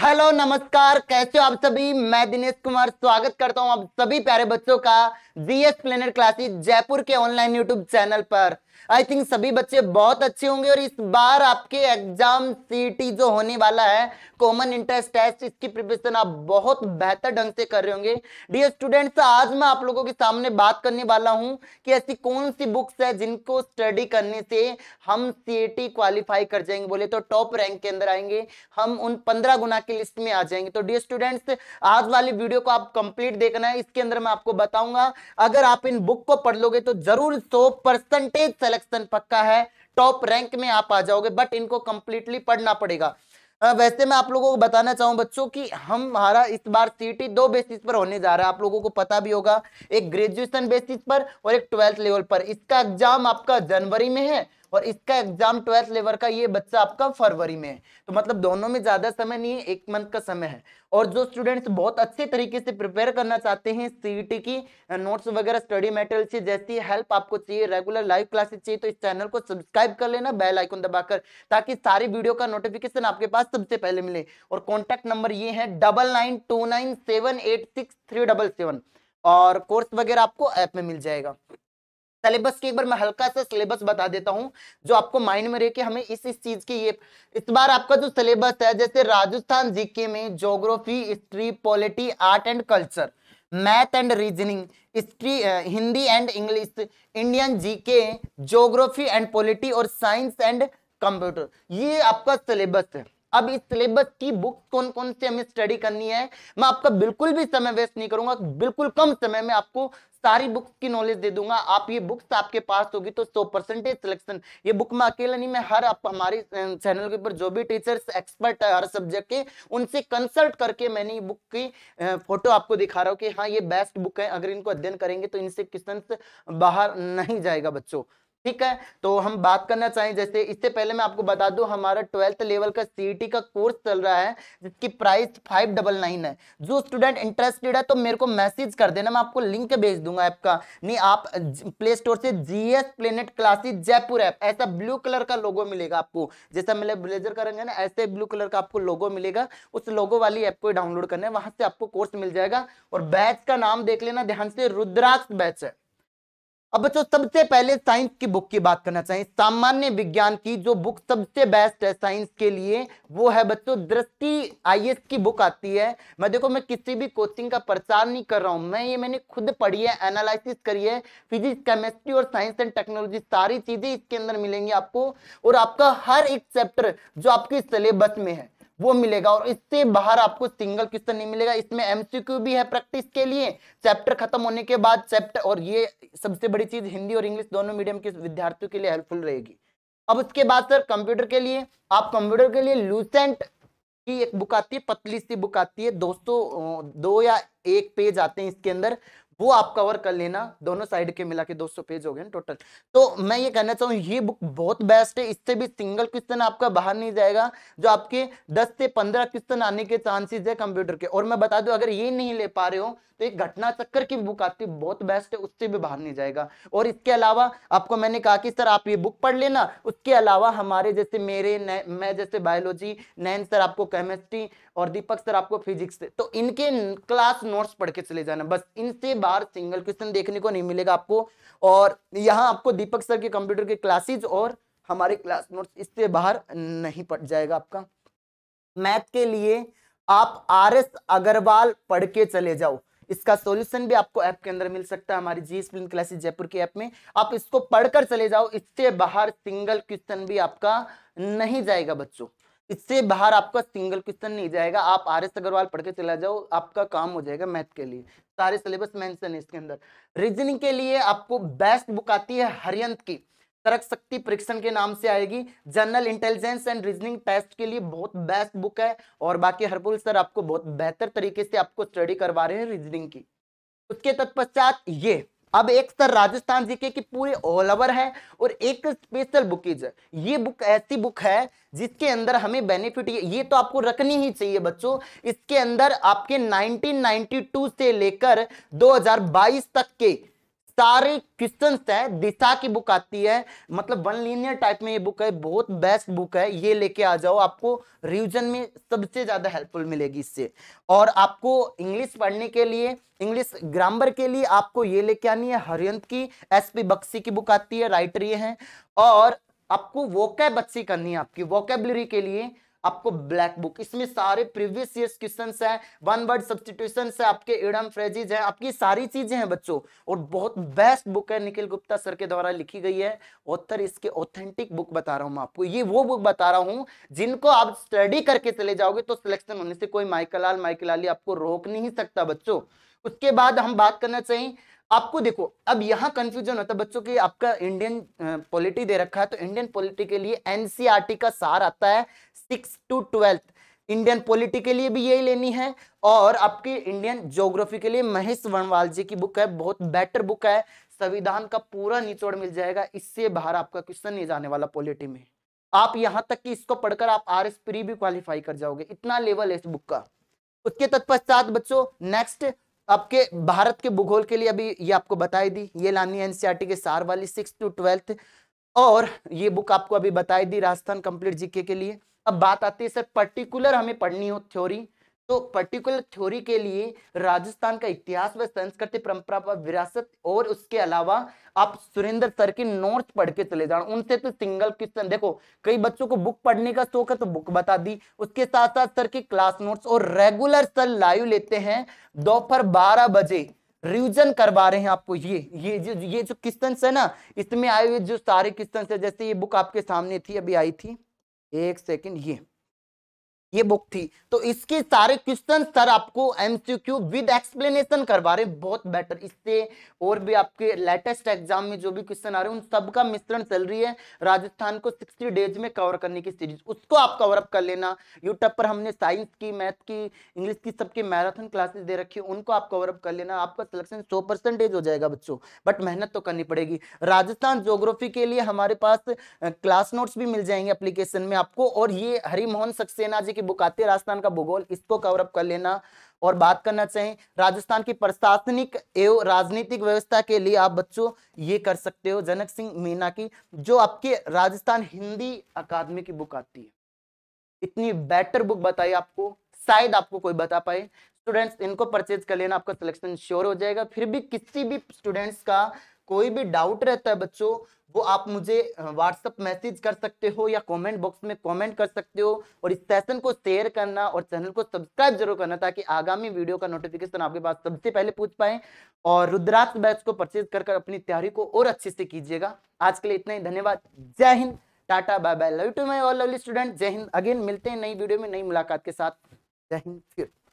hello नमस्कार कैसे हो आप सभी मैं दिनेश कुमार स्वागत करता हूं आप सभी प्यारे बच्चों का जीएस प्लेनर क्लासेस जयपुर के ऑनलाइन यूट्यूब चैनल पर आई थिंक सभी बच्चे बहुत अच्छे होंगे और इस बार आपके एग्जाम सीटी जो होने वाला है कॉमन इंटरेस्ट टेस्ट इसकी प्रिपरेशन आप बहुत बेहतर ढंग से कर रहे होंगे डियर स्टूडेंट्स आज मैं आप लोगों के सामने बात करने वाला हूं कि ऐसी कौन सी बुक्स है जिनको स्टडी करने से हम सीटी क्वालिफाई कर जाएंगे बोले तो टॉप रैंक के अंदर आएंगे हम उन पंद्रह गुना की लिस्ट में आ जाएंगे तो डियर स्टूडेंट्स आज वाली वीडियो को आप कंप्लीट देखना है इसके अंदर मैं आपको बताऊंगा अगर आप इन बुक को पढ़ लोगे तो जरूर सौ परसेंटेज सिलेक्शन पक्का है टॉप रैंक में आप आ जाओगे बट इनको कंप्लीटली पढ़ना पड़ेगा वैसे मैं आप लोगों को बताना चाहूं बच्चों कि हम हमारा इस बार सीटी दो बेसिस पर होने जा रहा है आप लोगों को पता भी होगा एक ग्रेजुएशन बेसिस पर और एक ट्वेल्थ लेवल पर इसका एग्जाम आपका जनवरी में है और इसका एग्जाम ट्वेल्थ लेवल का ये बच्चा आपका फरवरी में है तो मतलब दोनों में ज़्यादा समय नहीं है एक मंथ का समय है और जो स्टूडेंट्स बहुत अच्छे तरीके से प्रिपेयर करना चाहते हैं सी e की नोट्स वगैरह स्टडी मेटेरियल से जैसी हेल्प आपको चाहिए रेगुलर लाइव क्लासेस चाहिए तो इस चैनल को सब्सक्राइब कर लेना बेल आइकन दबाकर ताकि सारी वीडियो का नोटिफिकेशन आपके पास सबसे पहले मिले और कॉन्टेक्ट नंबर ये है double nine two nine seven eight six three double seven और कोर्स वगैरह आपको ऐप में मिल जाएगा सिलेबस की एक बार मैं हल्का सा सिलेबस बता देता हूँ जो आपको माइंड में रह के हमें इस इस चीज की ये इस बार आपका जो सिलेबस है जैसे राजस्थान जीके में geography history polity art and culture math and reasoning history Hindi and English Indian GK geography and polity और साइंस एंड कंप्यूटर ये आपका सिलेबस है अब इस सिलेबस की बुक कौन कौन से हमें स्टडी करनी है मैं आपका बिल्कुल भी समय वेस्ट नहीं करूंगा बिल्कुल कम समय में आपको सारी बुक्स की नॉलेज दे दूंगा आप ये बुक्स आपके पास होगी तो सौ परसेंटेज सिलेक्शन ये बुक में अकेला नहीं मैं हर आप हमारे चैनल के ऊपर जो भी टीचर्स एक्सपर्ट है हर सब्जेक्ट के उनसे कंसल्ट करके मैंने ये बुक की फोटो आपको दिखा रहा हूँ कि हाँ ये बेस्ट बुक है अगर इनको अध्ययन करेंगे तो इनसे क्वेश्चन बाहर नहीं जाएगा बच्चों ठीक है तो हम बात करना चाहें जैसे इससे पहले मैं आपको बता दूं हमारा ट्वेल्थ लेवल का सीईटी e का कोर्स चल रहा है जिसकी प्राइस फाइव डबल नाइन है जो स्टूडेंट इंटरेस्टेड है तो मेरे को मैसेज कर देना मैं आपको लिंक भेज दूंगा ऐप का नहीं आप प्ले स्टोर से GS planet classes Jaipur app ऐसा ब्लू कलर का लोगो मिलेगा आपको जैसा मेरे मतलब ब्लेजर करेंगे ना ऐसे ब्लू कलर का आपको लोगो मिलेगा उस लोगो वाली ऐप को डाउनलोड करना है वहां से आपको कोर्स मिल जाएगा और बैच का नाम देख लेना ध्यान से रुद्राक्ष बैच है अब बच्चों सबसे पहले साइंस की बुक की बात करना चाहिए सामान्य विज्ञान की जो बुक सबसे बेस्ट है साइंस के लिए वो है बच्चों दृष्टि आईएएस की बुक आती है मैं देखो मैं किसी भी कोचिंग का प्रचार नहीं कर रहा हूँ मैं ये मैंने खुद पढ़ी है एनालिसिस करी है फिजिक्स केमिस्ट्री और साइंस एंड टेक्नोलॉजी सारी चीजें इसके अंदर मिलेंगी आपको और आपका हर एक चैप्टर जो आपके सिलेबस में है वो मिलेगा और इससे बाहर आपको सिंगल क्वेश्चन नहीं मिलेगा इसमें एमसीक्यू भी है प्रैक्टिस के लिए चैप्टर खत्म होने के बाद चैप्टर और ये सबसे बड़ी चीज हिंदी और इंग्लिश दोनों मीडियम के विद्यार्थियों के लिए हेल्पफुल रहेगी अब उसके बाद सर कंप्यूटर के लिए आप कंप्यूटर के लिए लूसेंट की एक बुक आती है पतली सी बुक आती है दोस्तों दो या एक पेज आते हैं इसके अंदर वो आप कवर कर लेना दोनों साइड के मिला के 200 पेज हो गए टोटल तो मैं ये कहना चाहूँ ये बुक बहुत बेस्ट है इससे भी सिंगल क्वेश्चन आपका बाहर नहीं जाएगा जो आपके 10 से 15 क्वेश्चन आने के चांसेस है कंप्यूटर के और मैं बता दूं अगर ये नहीं ले पा रहे हो तो एक घटना चक्कर की बुक आती है बहुत बेस्ट है उससे भी बाहर नहीं जाएगा और इसके अलावा आपको मैंने कहा कि सर आप ये बुक पढ़ लेना उसके अलावा हमारे जैसे मेरे मैं जैसे बायोलॉजी नैन सर आपको केमिस्ट्री और दीपक सर आपको फिजिक्स तो इनके क्लास नोट्स पढ़ के चले जाना बस इनसे बाहर सिंगल क्वेश्चन देखने को नहीं मिलेगा आपको और यहाँ आपको दीपक सर के कंप्यूटर के क्लासेज और हमारे क्लास नोट्स इससे बाहर नहीं पट जाएगा आपका मैथ के लिए आप आर एस अग्रवाल पढ़ के चले जाओ इसका सॉल्यूशन भी आपको ऐप के अंदर मिल सकता है हमारी जी स्प्लिन क्लासेस जयपुर के ऐप में आप इसको पढ़कर चले जाओ इससे बाहर सिंगल क्वेश्चन भी आपका नहीं जाएगा बच्चों इससे बाहर आपका सिंगल क्वेश्चन नहीं जाएगा आप आर एस अग्रवाल पढ़ के चला जाओ आपका काम हो जाएगा मैथ के लिए सारे सिलेबस मेंशन है इसके अंदर रीजनिंग के लिए आपको बेस्ट बुक आती है हरियंत की तरक शक्ति परीक्षण के नाम से आएगी general intelligence and reasoning test के लिए बहुत बेस्ट बुक है और बाकी हरपुल सर आपको बहुत बेहतर तरीके से आपको स्टडी करवा रहे हैं रीजनिंग की उसके तत्पश्चात ये अब एक सर राजस्थान जीके की पूरे ऑल ओवर है और एक स्पेशल बुक इज ये बुक ऐसी बुक है जिसके अंदर हमें बेनिफिट ये, ये तो आपको रखनी ही चाहिए बच्चों इसके अंदर आपके 1992 से लेकर 2022 तक के सारे क्वेश्चन है दिशा की बुक आती है मतलब वन लीनियर टाइप में ये बुक है बहुत बेस्ट बुक है ये लेके आ जाओ आपको रिविजन में सबसे ज्यादा हेल्पफुल मिलेगी इससे और आपको इंग्लिश पढ़ने के लिए इंग्लिश ग्रामर के लिए आपको ये लेके आनी है हरियंत की एस पी बक्सी की बुक आती है राइटर ये है और आपको वोकैब अच्छी करनी है आपकी वोकेबलरी के लिए आपको ब्लैक बुक इसमें सारे प्रीवियस ईयर क्वेश्चन है वन वर्ड सब्सटीट्यूशन है आपके एडम फ्रेजिज है आपकी सारी चीजें हैं बच्चों और बहुत बेस्ट बुक है निखिल गुप्ता सर के द्वारा लिखी गई है ऑथर इसके ऑथेंटिक बुक बता रहा हूं मैं आपको ये वो बुक बता रहा हूं जिनको आप स्टडी करके चले जाओगे तो सिलेक्शन होने से कोई माइकल माइकलाल माइकलाली आपको रोक नहीं सकता बच्चों उसके बाद हम बात करना चाहिए आपको देखो अब यहाँ कंफ्यूजन होता है बच्चों की आपका इंडियन पॉलिटी दे रखा है तो इंडियन पॉलिटी के लिए एनसीआरटी e का सार आता है six two twelfth Indian polity के लिए भी यही लेनी है और आपके इंडियन ज्योग्राफी के लिए महेश वर्णवाल जी की बुक है बहुत बेटर बुक है संविधान का पूरा निचोड़ मिल जाएगा इससे बाहर आपका क्वेश्चन नहीं जाने वाला पॉलिटी में आप यहाँ तक कि इसको पढ़कर आप आर एस प्री भी क्वालिफाई कर जाओगे इतना लेवल है इस बुक का उसके तत्पश्चात बच्चों नेक्स्ट आपके भारत के भूगोल के लिए अभी ये आपको बताई दी ये लानी है एनसीईआरटी के सार वाली सिक्स टू ट्वेल्थ और ये बुक आपको अभी बताई दी राजस्थान कंप्लीट जीके के लिए अब बात आती है सर पर्टिकुलर हमें पढ़नी हो थ्योरी तो पर्टिकुलर थ्योरी के लिए राजस्थान का इतिहास व संस्कृति परंपरा व विरासत और उसके अलावा आप सुरेंद्र सर के नोट्स पढ़ के चले जाओ उनसे तो सिंगल क्वेश्चन देखो कई बच्चों को बुक पढ़ने का शौक है तो बुक बता दी उसके साथ साथ सर के क्लास नोट्स और रेगुलर सर लाइव लेते हैं दोपहर बारह बजे रिविजन करवा रहे हैं आपको ये ये जो ये जो क्वेश्चन है ना इसमें आए हुए जो सारे क्वेश्चन है जैसे ये बुक आपके सामने थी अभी आई थी एक सेकेंड ये ये बुक थी तो इसके सारे क्वेश्चन सर आपको एमसीक्यू विद एक्सप्लेनेशन करवा रहे बहुत बेटर इससे और भी आपके लेटेस्ट एग्जाम में जो भी क्वेश्चन आ रहे हैं उन सब का मिश्रण चल रही है राजस्थान को 60 डेज में कवर करने की सीरीज उसको आप कवर अप कर लेना यूट्यूब पर हमने साइंस की मैथ की इंग्लिश की सबके मैराथन क्लासेस दे रखी है उनको आप कवर अप कर लेना आपका सिलेक्शन सौ परसेंटेज हो जाएगा बच्चों बट मेहनत तो करनी पड़ेगी राजस्थान जोग्राफी के लिए हमारे पास क्लास नोट्स भी मिल जाएंगे अप्लीकेशन में आपको और ये हरिमोहन सक्सेना जी बुक राजस्थान का भूगोल इसको कवरअप कर लेना और बात करना चाहिए राजस्थान की प्रशासनिक एवं राजनीतिक व्यवस्था के लिए आप बच्चों ये कर सकते हो जनक सिंह मीना की जो आपके राजस्थान हिंदी अकादमी की बुक आती है इतनी बेटर बुक बताई आपको शायद आपको कोई बता पाए स्टूडेंट्स इनको परचेज कर लेना आपका सिलेक्शन श्योर हो जाएगा फिर भी किसी भी स्टूडेंट्स का कोई भी डाउट रहता है बच्चों वो आप मुझे व्हाट्सअप मैसेज कर सकते हो या कमेंट बॉक्स में कमेंट कर सकते हो और इस सेशन को शेयर करना और चैनल को सब्सक्राइब जरूर करना ताकि आगामी वीडियो का नोटिफिकेशन आपके पास सबसे पहले पूछ पाए और रुद्राक्ष बैच को परचेज कर कर अपनी तैयारी को और अच्छे से कीजिएगा आज के लिए इतना ही धन्यवाद जय हिंद tata bye bye love to my all lovely student जय हिंद अगेन मिलते हैं नई वीडियो में नई मुलाकात के साथ जय हिंद फिर